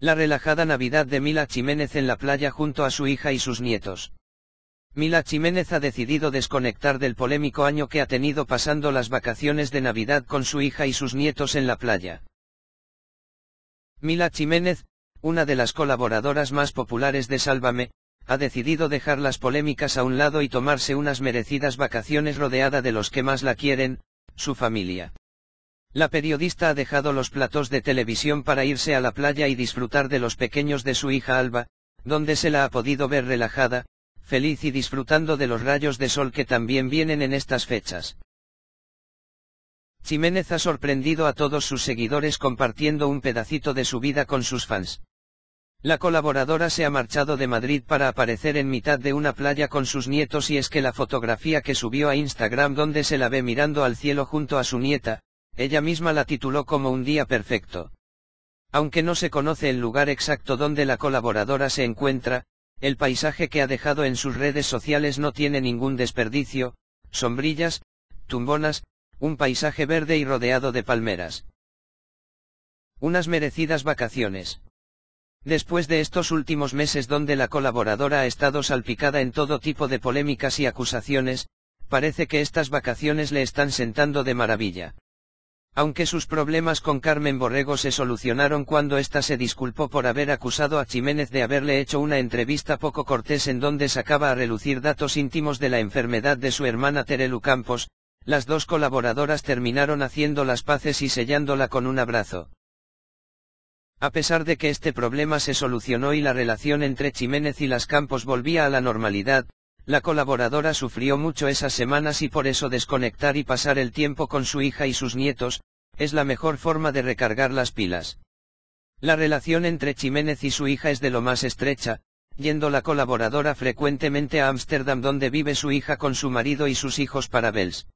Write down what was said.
La relajada Navidad de Mila Jiménez en la playa junto a su hija y sus nietos. Mila Jiménez ha decidido desconectar del polémico año que ha tenido pasando las vacaciones de Navidad con su hija y sus nietos en la playa. Mila Jiménez, una de las colaboradoras más populares de Sálvame, ha decidido dejar las polémicas a un lado y tomarse unas merecidas vacaciones rodeada de los que más la quieren, su familia. La periodista ha dejado los platos de televisión para irse a la playa y disfrutar de los pequeños de su hija Alba, donde se la ha podido ver relajada, feliz y disfrutando de los rayos de sol que también vienen en estas fechas. Jiménez ha sorprendido a todos sus seguidores compartiendo un pedacito de su vida con sus fans. La colaboradora se ha marchado de Madrid para aparecer en mitad de una playa con sus nietos y es que la fotografía que subió a Instagram donde se la ve mirando al cielo junto a su nieta, ella misma la tituló como un día perfecto. Aunque no se conoce el lugar exacto donde la colaboradora se encuentra, el paisaje que ha dejado en sus redes sociales no tiene ningún desperdicio, sombrillas, tumbonas, un paisaje verde y rodeado de palmeras. Unas merecidas vacaciones. Después de estos últimos meses donde la colaboradora ha estado salpicada en todo tipo de polémicas y acusaciones, parece que estas vacaciones le están sentando de maravilla. Aunque sus problemas con Carmen Borrego se solucionaron cuando ésta se disculpó por haber acusado a Jiménez de haberle hecho una entrevista poco cortés en donde sacaba a relucir datos íntimos de la enfermedad de su hermana Terelu Campos, las dos colaboradoras terminaron haciendo las paces y sellándola con un abrazo. A pesar de que este problema se solucionó y la relación entre Jiménez y las Campos volvía a la normalidad, la colaboradora sufrió mucho esas semanas y por eso desconectar y pasar el tiempo con su hija y sus nietos, es la mejor forma de recargar las pilas. La relación entre Chiménez y su hija es de lo más estrecha, yendo la colaboradora frecuentemente a Ámsterdam donde vive su hija con su marido y sus hijos para Bells.